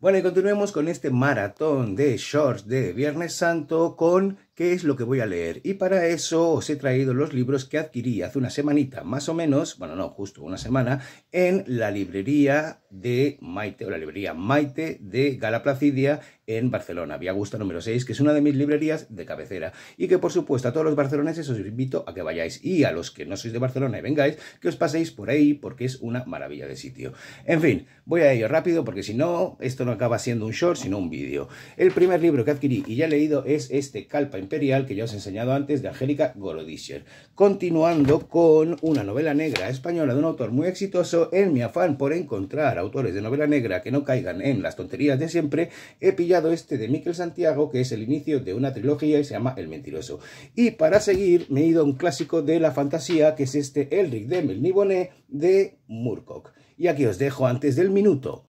Bueno, y continuemos con este maratón de shorts de Viernes Santo con qué es lo que voy a leer. Y para eso os he traído los libros que adquirí hace una semanita, más o menos, bueno, no, justo una semana, en la librería de Maite, o la librería Maite de Gala Placidia en Barcelona, Vía Gusta número 6, que es una de mis librerías de cabecera. Y que, por supuesto, a todos los barceloneses os invito a que vayáis. Y a los que no sois de Barcelona y vengáis, que os paséis por ahí, porque es una maravilla de sitio. En fin, voy a ello rápido, porque si no, esto no acaba siendo un short, sino un vídeo. El primer libro que adquirí y ya he leído es este Calpa imperial que ya os he enseñado antes de Angélica Gorodischer. Continuando con una novela negra española de un autor muy exitoso, en mi afán por encontrar autores de novela negra que no caigan en las tonterías de siempre, he pillado este de Miquel Santiago, que es el inicio de una trilogía y se llama El Mentiroso. Y para seguir me he ido a un clásico de la fantasía, que es este Elric de Melniboné de Murcock. Y aquí os dejo antes del minuto.